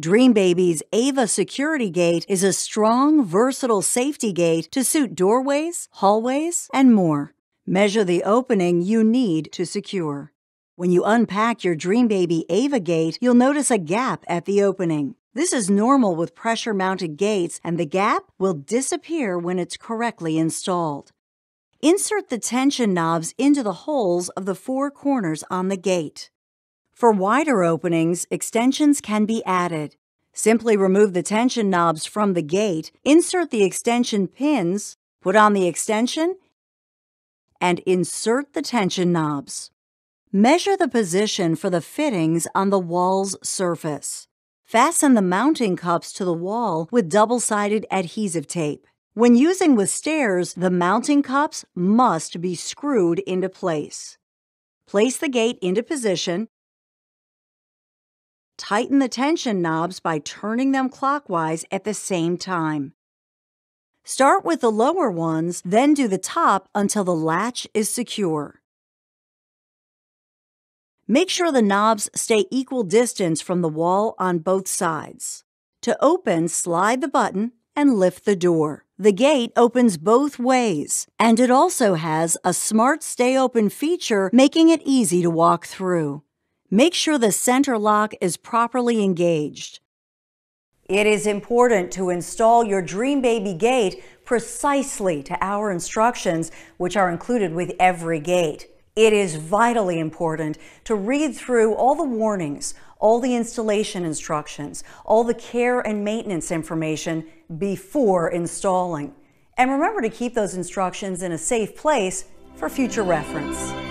Dream Baby's Ava security gate is a strong, versatile safety gate to suit doorways, hallways, and more. Measure the opening you need to secure. When you unpack your Dream Baby Ava gate, you'll notice a gap at the opening. This is normal with pressure mounted gates, and the gap will disappear when it's correctly installed. Insert the tension knobs into the holes of the four corners on the gate. For wider openings, extensions can be added. Simply remove the tension knobs from the gate, insert the extension pins, put on the extension, and insert the tension knobs. Measure the position for the fittings on the wall's surface. Fasten the mounting cups to the wall with double-sided adhesive tape. When using with stairs, the mounting cups must be screwed into place. Place the gate into position Tighten the tension knobs by turning them clockwise at the same time. Start with the lower ones, then do the top until the latch is secure. Make sure the knobs stay equal distance from the wall on both sides. To open, slide the button and lift the door. The gate opens both ways, and it also has a Smart Stay Open feature, making it easy to walk through. Make sure the center lock is properly engaged. It is important to install your Dream Baby gate precisely to our instructions, which are included with every gate. It is vitally important to read through all the warnings, all the installation instructions, all the care and maintenance information before installing. And remember to keep those instructions in a safe place for future reference.